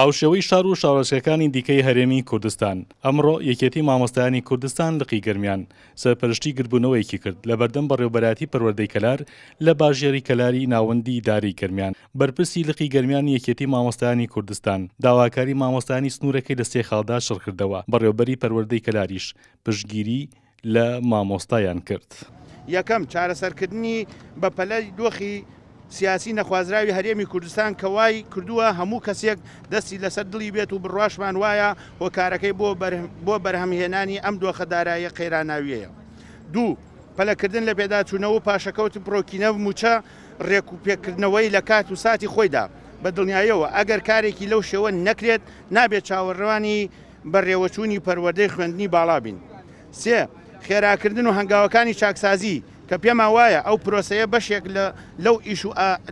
هاوشەوەی شار و شارۆچەکانی دیکەی هەرێمی کوردستان ئەمڕۆ یەکێتی مامۆستایانی کوردستان لقی گرمیان سەرپەرشتی گربوونەوەیکی کرد لە بەردەم بە ڕێوبەتی پەروەردەی کەلار لە باژێری کەلاری ناوەندی داری گرمیان بەرپرسی لقی گرمیان یەکێتی مامۆستایانی کوردستان داواکاری مامۆستانی سنوورەکەی لە سێ خاڵدا شڕکردەوە بەڕێوبەری پەروەردەی کەلاریش پشگیری لە مامۆستایان کرد. یەکەم چارەسەرکردنی بە پەلەی دۆخی سیاسی نەخوازراوی هەرێمی کوردستان کەوای کردووە هەموو کەسێک دەستی لەسەر دڵی بێت و بڕاشمان وایە هۆکارەکەی بۆ بەرهەمهێنانی ئەم دۆ خەدارایە قەیراناویەیە. دوو پەلەکردن لە پێداچوونەوە پاشەکەوت پرۆکینە موچە ڕێک و پێکردنەوەی لە کات و ساتی خۆیدا بە دڵنیایەوە ئەگەر کارێکی لەو شێوە نەکرێت نابێت چاوەڕوانی بەڕێوەچوونی پەروەدەی خوێندنی باڵا بین. سێ خێراکردن و هەنگاوەکانی چاکسازی کە پێما وایە ئەو پرۆسەیە بەشێک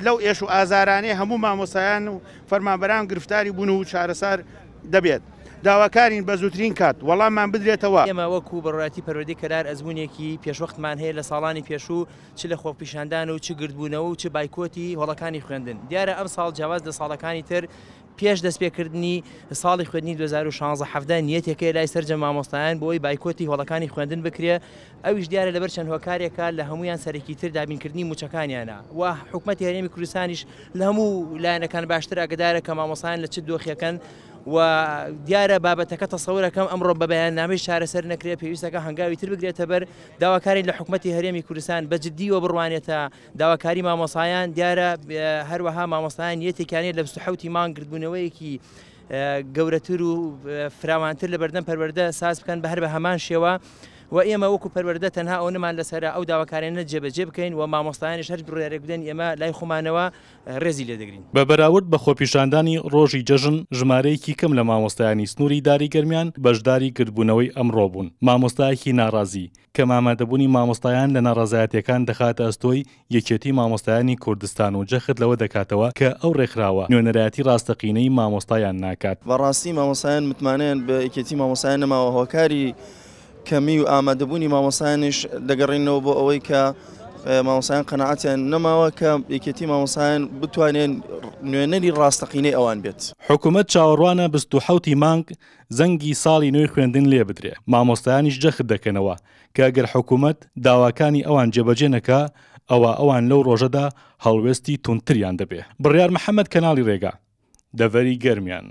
لەو ئێش و ئازارانەی هەموو مامۆسایان و فەرمانبەران گرفتاری بوون و چارەسار دەبێت. داواکارین بە زووترین کات وەڵاممان بدرێتەوە ئێمە وەکو بەڕاتی پەرۆدی کەرار ئەزمونێکی پێشوەختمان هەیە لە ساڵانی پێشوو چ لە خۆپیشاندان و چ گردبوونەوە و چ بایکۆتی هەڵەکانی خوێندن دیارە ئەم ساڵ جیاواز لە ساڵەکانی تر پێش دەستپێکردنی ساڵی خوێندنی 2016 هەفتدا نیەتێکی لای سەررج مامۆستایان بۆی بایکۆتی هۆڵەکانی خوێندن بکرێ ئەویش دیارە لەبەر چەند هۆکارێکە لە هەمویان سەرەکی تر دابینکردنی موچەکانیانە و حکوومەتی هەرێمی کوردستانیش لە هەموو لایەنەکان باشتر ئاگدارە کە مامۆسایان لە چ دۆخیەکەن و دیارە بابەتەکە تەسەورەکەم ئەمڕۆ بە بەیان نامی شارەسەر نەکرێت پێویستەکە هەنگاوی تر بگرێتە بەر داواکاری لە حکوومەتتی هەرێمی کوردستان بەجددیوە بڕوانێتە داواکاری مامۆسایان دیارە هەروەها مامۆسایان یەتێکانێت لە 1970 مانگردبوونەوەیەکی گەورەتر و فراوانتر لە بەردەم پەروەەردە ساز بکەن بە هەر بە هەمان شێوە و ئێمە وەکو پەروەەردە تەنها ئەو نمان لەسرە ئەو داواکارێنە جێبەجێ بکەین و مامۆستایانی شەر بڕێرە بدەن ئێمە لای خۆمانەوە ڕێزی لێ دەگرین بە بەراورد بە خۆپیشاندانی ڕۆژی جەژن ژمارەیەکی کەم لە مامۆستایانی سنووری داریگەرمیان بەشداری کردبوونەوەی ئەمڕۆ بوون مامۆستایەکی ناڕازی کە مامەدەبوونی مامۆستایان لە ناڕازایەتەکان دەخاتە ئەستۆی یەکێتی مامۆستایانی کوردستان و جەخت لەوە دەکاتەوە کە ئەو ڕێکراوە نوێنەرایەتی ڕاستەقینەی مامۆستایان ناکات بەڕاستی مامۆسایان متمانیان بە یەکێتی مامۆسایان نەماوە هۆکاری کەمی و ئامادەبوونی مامۆسایانش دەگەڕینەوە بۆ ئەوەی کە مامۆسایان قەنەعاتیان نەماوە کە یەکێتی مامۆسایان بتوانێن نوێنەری ڕاستەقینەی ئەوان بێت. حکوومەت چاوەڕوانە 1970 مانگ زەنگی ساڵی نوێی خوێندن لێ بدرێ مامۆستایانیش جەخت دەکەنەوە کە ئەگەر حکوومەت داواکانی ئەوان جێبەجێنەکە ئەوە ئەوان لەو ڕۆژەدا هەڵوێستی تونتریان دەبێ. بڕیار محەممەد کەناڵی ڕێگا دەڤەری گەرمیان.